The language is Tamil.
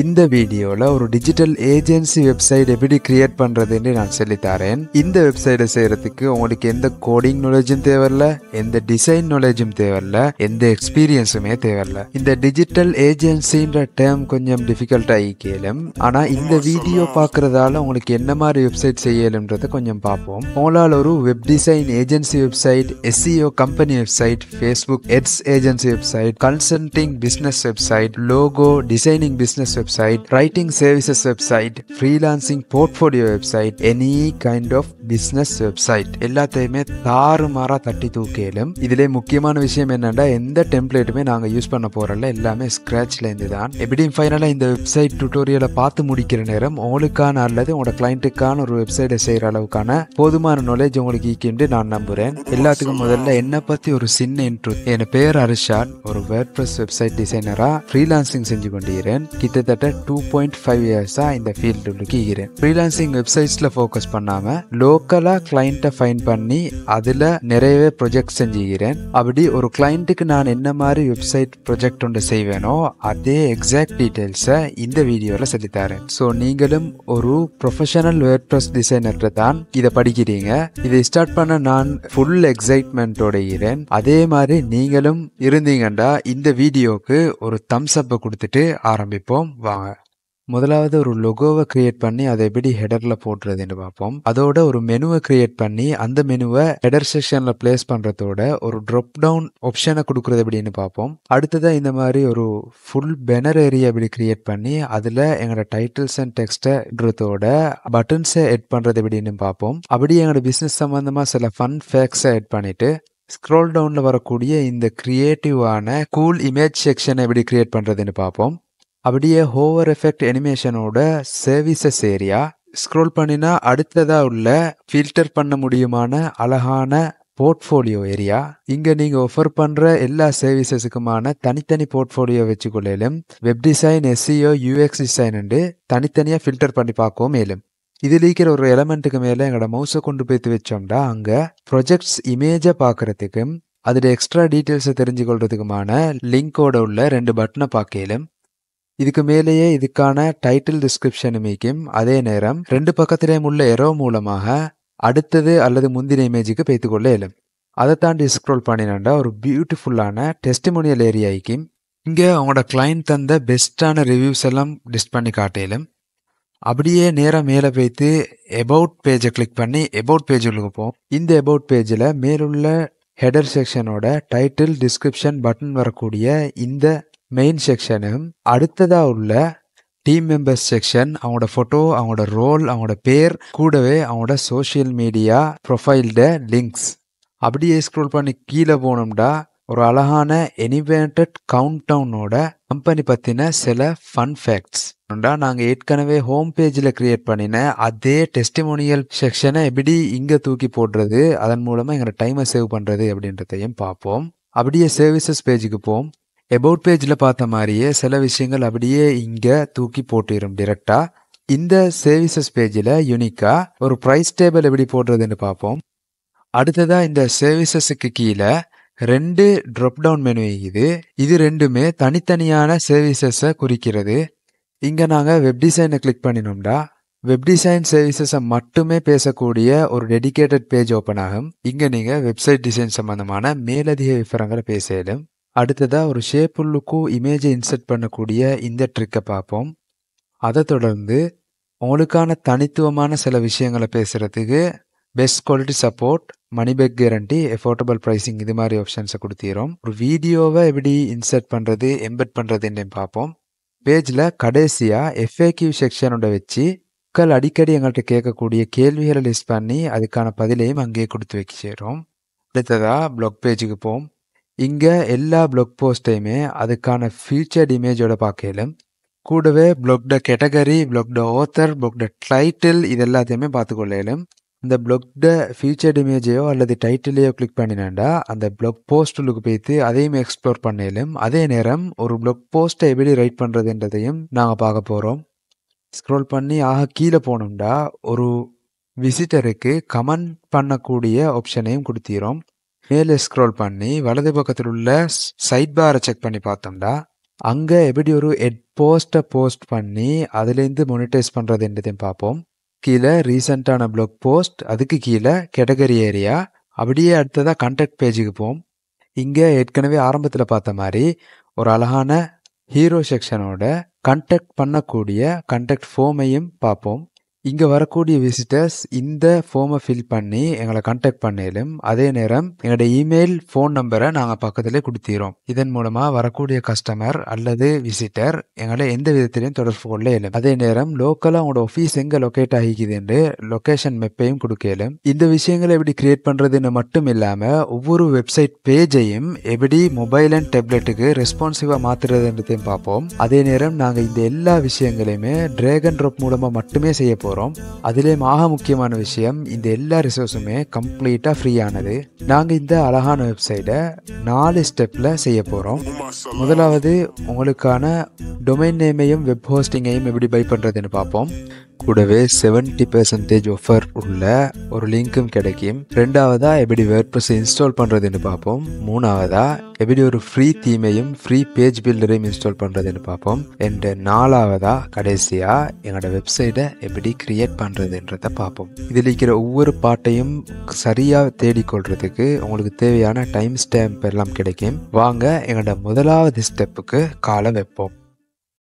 இந்த வீடியோவில் ஒரு டிஜிட்டல் ஏஜென்சி வெப்சைட் எப்படி கிரியேட் பண்ணுறதுன்னு நான் சொல்லித்தாரேன் இந்த வெப்சைட்டை செய்கிறதுக்கு உங்களுக்கு எந்த கோடிங் நாலேஜும் தேவையில்ல எந்த டிசைன் நாலேஜும் தேவையில்ல எந்த எக்ஸ்பீரியன்ஸுமே தேவையில்ல இந்த டிஜிட்டல் ஏஜென்சின்ற டேர்ம் கொஞ்சம் டிஃபிகல்ட்டாக கேளும் ஆனால் இந்த வீடியோ பாக்குறதால உங்களுக்கு என்ன மாதிரி வெப்சைட் செய்யலும்ன்றத கொஞ்சம் பார்ப்போம் உங்களால் ஒரு web design agency website SEO company website Facebook ads agency website consulting business website logo designing business website writing services website freelancing portfolio website any kind of business website எல்லாத்தையுமே தாறுமாறா தட்டி தூக்கியிலும் இதிலே முக்கியமான விஷயம் என்னென்னா எந்த டெம்ப்ளேட்டுமே நாங்கள் யூஸ் பண்ண போகிறல எல்லாமே ஸ்க்ராட்ச்லேருந்து தான் எப்படியும் ஃபைனலாக இந்த வெப்சைட் டுட்டோரியலை பார்த்து முடிக்கிற நேரம் உங்களுக்கான அல்லது உங்களோட கிளைண்ட்டுக்கான ஒரு வெப்சைட்டை செய்கிற அளவுக்கான போதுமான நாலேஜ் உங்களுக்கு ஈக்கிண்டு நான் நம்புகிறேன் எல்லாத்துக்கும் முதல்ல என்னை பற்றி ஒரு சின்ன இன்ட்ரோ என் பேர் அரிஷான் ஒரு வேர்ட்ப்ரெஸ் வெப்சைட் டிசைனராக ஃப்ரீலான்சிங் செஞ்சு கொண்டிருக்கிறேன் கிட்டத்தட்ட கிட்டத்தட்ட டூ பாயிண்ட் ஃபைவ் இயர்ஸாக இந்த ஃபீல்டு இருக்கிறேன் ஃப்ரீலான்சிங் வெப்சைட்ஸில் ஃபோக்கஸ் பண்ணாமல் லோக்கலாக கிளைண்ட்டை ஃபைன் பண்ணி அதில் நிறையவே ப்ரொஜெக்ட் செஞ்சுக்கிறேன் அப்படி ஒரு கிளைண்ட்டுக்கு நான் என்ன மாதிரி வெப்சைட் ப்ரொஜெக்ட் ஒன்று செய்வேனோ அதே எக்ஸாக்ட் டீட்டெயில்ஸை இந்த வீடியோவில் சொல்லித்தாரேன் ஸோ நீங்களும் ஒரு ப்ரொஃபஷனல் வேர்ட்ப்ரெஸ் டிசைனர்கிட்ட தான் இதை படிக்கிறீங்க இதை ஸ்டார்ட் பண்ண நான் ஃபுல் எக்ஸைட்மெண்ட்டோட அதே மாதிரி நீங்களும் இருந்தீங்கன்னா இந்த வீடியோக்கு ஒரு தம்ஸ் அப்பை கொடுத்துட்டு ஆரம்பிப்போம் வாங்க முதலாவது ஒரு லொகோவை கிரியேட் பண்ணி அதை எப்படி ஹெடரில் போடுறதுன்னு பார்ப்போம் அதோட ஒரு மெனுவை கிரியேட் பண்ணி அந்த மெனுவை ஹெடர் செக்ஷனில் பிளேஸ் பண்ணுறதோட ஒரு ட்ராப் டவுன் ஆப்ஷனை கொடுக்குறது எப்படின்னு பார்ப்போம் அடுத்ததாக இந்த மாதிரி ஒரு ஃபுல் பெனர் ஏரியா எப்படி கிரியேட் பண்ணி அதில் எங்களோட டைட்டில்ஸ் அண்ட் டெக்ஸ்ட்டுன்றதோட பட்டன்ஸை எட் பண்ணுறது எப்படின்னு பார்ப்போம் அப்படியே எங்களோட பிஸ்னஸ் சம்மந்தமாக சில ஃபன் ஃபேக்ஸை எட் பண்ணிவிட்டு ஸ்க்ரோல் டவுனில் வரக்கூடிய இந்த க்ரியேட்டிவான கூல் இமேஜ் செக்ஷனை எப்படி கிரியேட் பண்ணுறதுன்னு பார்ப்போம் அப்படியே ஹோவர் எஃபெக்ட் அனிமேஷனோட சர்வீசஸ் ஏரியா ஸ்க்ரோல் பண்ணினா அடுத்ததாக உள்ள ஃபில்டர் பண்ண முடியுமான அழகான போர்ட்ஃபோலியோ ஏரியா இங்கே நீங்கள் ஆஃபர் பண்ணுற எல்லா சர்வீசஸுக்குமான தனித்தனி போர்ட்ஃபோலியோ வச்சுக்கொள்ளையிலும் web design SEO UX e டிசைன்ண்டு தனித்தனியாக ஃபில்டர் பண்ணி பார்க்கவும் மேலும் இது இருக்கிற ஒரு எலமெண்ட்டுக்கு மேலே எங்களோட மவுஸை கொண்டு போய்த்து வச்சோம்னா அங்கே ப்ரொஜெக்ட்ஸ் இமேஜை பார்க்குறதுக்கும் அதில் எக்ஸ்ட்ரா டீட்டெயில்ஸை தெரிஞ்சுக்கொள்றதுக்குமான லிங்கோட உள்ள ரெண்டு பட்டனை பார்க்கலும் இதுக்கு மேலேயே இதுக்கான டைட்டில் டிஸ்கிரிப்ஷனுமேக்கும் அதே நேரம் ரெண்டு பக்கத்திலேயும் உள்ள எரோ மூலமாக அடுத்தது அல்லது முந்தின இமேஜுக்கு கொள்ள இயலும் அதை தாண்டி ஸ்க்ரோல் பண்ணினாண்டா ஒரு பியூட்டிஃபுல்லான டெஸ்டிமோனியல் ஏரியாய்க்கும் இங்கே அவங்களோட கிளைண்ட் தந்த பெஸ்ட்டான ரிவ்யூஸ் எல்லாம் டிஸ்ட் பண்ணி காட்டிலும் அப்படியே நேராக மேலே போய்த்து எபவுட் பேஜை கிளிக் பண்ணி எபவுட் பேஜுக்கு போவோம் இந்த எபவுட் பேஜில் மேலுள்ள ஹெடர் செக்ஷனோட டைட்டில் டிஸ்கிரிப்ஷன் பட்டன் வரக்கூடிய இந்த மெயின் செக்ஷனு அடுத்ததாக உள்ள டீம் மெம்பர்ஸ் செக்ஷன் அவங்களோட ஃபோட்டோ அவங்களோட ரோல் அவங்களோட பேர் கூடவே அவங்களோட சோஷியல் மீடியா ப்ரொஃபைல்ட லிங்க்ஸ் அப்படியே ஸ்க்ரோல் பண்ணி கீழே போனோம்டா ஒரு அழகான எனிவேட்டட் கவுண்ட் டவுனோட கம்பெனி பற்றின சில ஃபன் ஃபேக்ட்ஸ் நாங்கள் ஏற்கனவே ஹோம் பேஜில் கிரியேட் பண்ணின அதே டெஸ்டிமோனியல் செக்ஷனை எப்படி இங்கே தூக்கி போடுறது அதன் மூலமாக எங்களோட டைமை சேவ் பண்ணுறது அப்படின்றதையும் பார்ப்போம் அப்படியே சர்வீசஸ் பேஜுக்கு போவோம் எபவுட் பேஜில் பார்த்த மாதிரியே சில விஷயங்கள் அப்படியே இங்கே தூக்கி போட்டிடும் டிரெக்டாக இந்த சேவிசஸ் பேஜில் யூனிக்காக ஒரு ப்ரைஸ் டேபிள் எப்படி போடுறதுன்னு பார்ப்போம் அடுத்ததாக இந்த சேவிசஸுக்கு கீழே ரெண்டு ட்ரப் டவுன் மெனு இது இது ரெண்டுமே தனித்தனியான சேவிசஸை குறிக்கிறது இங்கே நாங்கள் வெப் டிசைனை கிளிக் பண்ணினோம்டா வெப் டிசைன் சர்வீசஸை மட்டுமே பேசக்கூடிய ஒரு டெடிக்கேட்டட் பேஜ் ஓப்பன் ஆகும் இங்கே நீங்கள் வெப்சைட் டிசைன் சம்மந்தமான மேலதிக விவரங்களை பேசலும் அடுத்ததாக ஒரு ஷேப்புள்ளுக்கும் இமேஜை இன்சர்ட் பண்ணக்கூடிய இந்த ட்ரிக்கை பார்ப்போம் அதை தொடர்ந்து உங்களுக்கான தனித்துவமான சில விஷயங்களை பேசுகிறதுக்கு best quality support money back guarantee affordable pricing இது மாதிரி ஆப்ஷன்ஸை கொடுத்திடும் ஒரு வீடியோவை எப்படி இன்சர்ட் பண்ணுறது எம்பெட் பண்ணுறதுன்னு பார்ப்போம் பேஜில் கடைசியாக எஃப்ஏக்யூ செக்ஷனோட வச்சு மக்கள் அடிக்கடி எங்கள்கிட்ட கேட்கக்கூடிய கேள்விகளை லிஸ்ட் பண்ணி அதுக்கான பதிலையும் அங்கேயே கொடுத்து வச்சிடுறோம் அடுத்ததாக ப்ளாக் பேஜுக்கு போவோம் இங்கே எல்லா பிளாக் போஸ்ட்டையுமே அதுக்கான ஃபீச்சர்ட் இமேஜோட பார்க்கல கூடவே பிளாக்ட கேட்டகரி பிளாக்ட ஓத்தர் பிளாக்ட டைட்டில் இது எல்லாத்தையுமே பார்த்துக்கொள்ளையிலும் இந்த பிளாக்ட ஃபீச்சர்ட் இமேஜையோ அல்லது டைட்டிலையோ கிளிக் பண்ணினாண்டா அந்த பிளாக் போஸ்ட்டுக்கு போய்த்து அதையும் எக்ஸ்ப்ளோர் பண்ணலும் அதே நேரம் ஒரு பிளாக் போஸ்ட்டை எப்படி ரைட் பண்ணுறதுன்றதையும் நாங்கள் பார்க்க போகிறோம் ஸ்க்ரோல் பண்ணி ஆக கீழே போனோம்டா ஒரு விசிட்டருக்கு கமெண்ட் பண்ணக்கூடிய ஆப்ஷனையும் கொடுத்திரோம் மேலே ஸ்க்ரோல் பண்ணி வலது பக்கத்தில் உள்ள சைட் பாரை செக் பண்ணி பார்த்தோம்டா அங்கே எப்படி ஒரு ஹெட் போஸ்ட்டை போஸ்ட் பண்ணி அதுலேருந்து மோனிட்டைஸ் பண்ணுறது என்றதையும் பார்ப்போம் கீழே ரீசெண்டான ப்ளாக் போஸ்ட் அதுக்கு கீழே கேட்டகரி ஏரியா அப்படியே அடுத்ததாக கண்டக்ட் பேஜுக்கு போம் இங்கே ஏற்கனவே ஆரம்பத்தில் பார்த்த மாதிரி ஒரு அழகான ஹீரோ செக்ஷனோட கண்டக்ட் பண்ணக்கூடிய கண்டக்ட் ஃபோமையும் பார்ப்போம் இங்கே வரக்கூடிய விசிட்டர்ஸ் இந்த ஃபார்மை ஃபில் பண்ணி எங்களை கான்டாக்ட் பண்ணிலும் அதே நேரம் எங்களுடைய இமெயில் ஃபோன் நம்பரை நாங்கள் பக்கத்தில் கொடுத்துறோம் இதன் மூலமாக வரக்கூடிய கஸ்டமர் அல்லது விசிட்டர் எங்களை எந்த விதத்திலையும் தொடர்பு கொள்ள இயலும் அதே நேரம் லோக்கலாக உங்களோட ஆஃபீஸ் எங்கே லொக்கேட் என்று லொக்கேஷன் மெப்பையும் கொடுக்கலும் இந்த விஷயங்களை எப்படி கிரியேட் பண்ணுறதுன்னு மட்டும் இல்லாமல் ஒவ்வொரு வெப்சைட் பேஜையும் எப்படி மொபைல் அண்ட் டேப்லெட்டுக்கு ரெஸ்பான்சிவாக மாற்றுறதுன்றதையும் பார்ப்போம் அதே நேரம் நாங்கள் இந்த எல்லா விஷயங்களையுமே ட்ராகன் அண்ட் ட்ராப் மூலமாக மட்டுமே செய்ய போகிறோம் போகிறோம் அதிலே மாக முக்கியமான விஷயம் இந்த எல்லா ரிசோர்ஸுமே கம்ப்ளீட்டாக ஃப்ரீயானது நாங்கள் இந்த அழகான வெப்சைட்டை நாலு ஸ்டெப்பில் செய்ய போகிறோம் முதலாவது உங்களுக்கான டொமைன் நேமையும் வெப் ஹோஸ்டிங்கையும் எப்படி பை பண்ணுறதுன்னு பார்ப்போம் கூடவே செவன்டி பெர்சன்டேஜ் ஆஃபர் உள்ள ஒரு லிங்க்கும் கிடைக்கும் ரெண்டாவதா எப்படி வேர்ட்ப்ரெஸ் இன்ஸ்டால் பண்ணுறதுன்னு பார்ப்போம் மூணாவதா எப்படி ஒரு ஃப்ரீ தீமையும் ஃப்ரீ பேஜ் பில்டரையும் இன்ஸ்டால் பண்ணுறதுன்னு பார்ப்போம் அண்ட் நாலாவதா கடைசியாக எங்களோட வெப்சைட்டை எப்படி கிரியேட் பண்ணுறதுன்றத பார்ப்போம் இதில் இருக்கிற ஒவ்வொரு பாட்டையும் சரியாக தேடிக்கொள்றதுக்கு உங்களுக்கு தேவையான டைம் ஸ்டாம்ப் எல்லாம் கிடைக்கும் வாங்க எங்களோட முதலாவது ஸ்டெப்புக்கு காலம் வைப்போம்